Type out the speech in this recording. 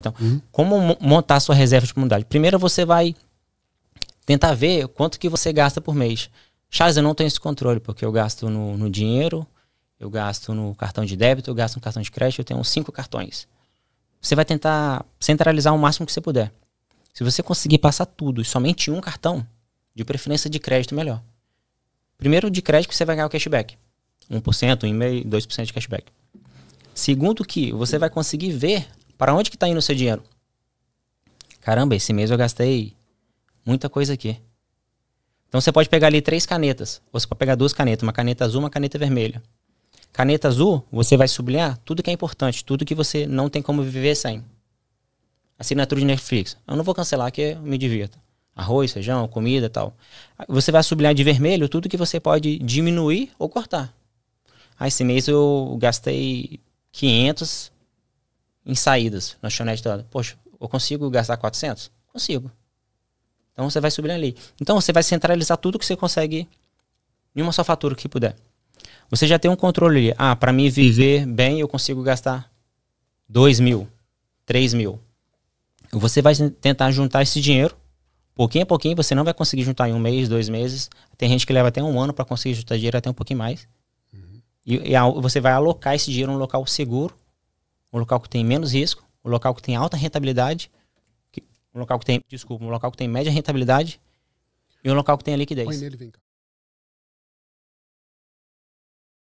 Então, uhum. como montar sua reserva de comunidade? Primeiro você vai tentar ver quanto que você gasta por mês. Charles, eu não tenho esse controle, porque eu gasto no, no dinheiro, eu gasto no cartão de débito, eu gasto no cartão de crédito, eu tenho cinco cartões. Você vai tentar centralizar o máximo que você puder. Se você conseguir passar tudo somente um cartão, de preferência de crédito, melhor. Primeiro, de crédito, você vai ganhar o cashback. 1%, 1,5%, 2% de cashback. Segundo que você vai conseguir ver para onde que está indo o seu dinheiro? Caramba, esse mês eu gastei muita coisa aqui. Então você pode pegar ali três canetas. você pode pegar duas canetas, uma caneta azul, uma caneta vermelha. Caneta azul, você vai sublinhar tudo que é importante, tudo que você não tem como viver sem. Assinatura de Netflix. Eu não vou cancelar que eu me divirta. Arroz, feijão, comida tal. Você vai sublinhar de vermelho tudo que você pode diminuir ou cortar. Ah, esse mês eu gastei 500 em saídas na chanete toda. Poxa, eu consigo gastar 400? Consigo. Então você vai subir ali. Então você vai centralizar tudo que você consegue em uma só fatura que puder. Você já tem um controle ali. Ah, para mim viver bem, eu consigo gastar 2 mil, 3 mil. Você vai tentar juntar esse dinheiro, pouquinho a pouquinho, você não vai conseguir juntar em um mês, dois meses. Tem gente que leva até um ano para conseguir juntar dinheiro, até um pouquinho mais. Uhum. E, e a, você vai alocar esse dinheiro num local seguro um local que tem menos risco, um local que tem alta rentabilidade, um local que tem, desculpa, um local que tem média rentabilidade e um local que tem liquidez. Põe nele, vem cá.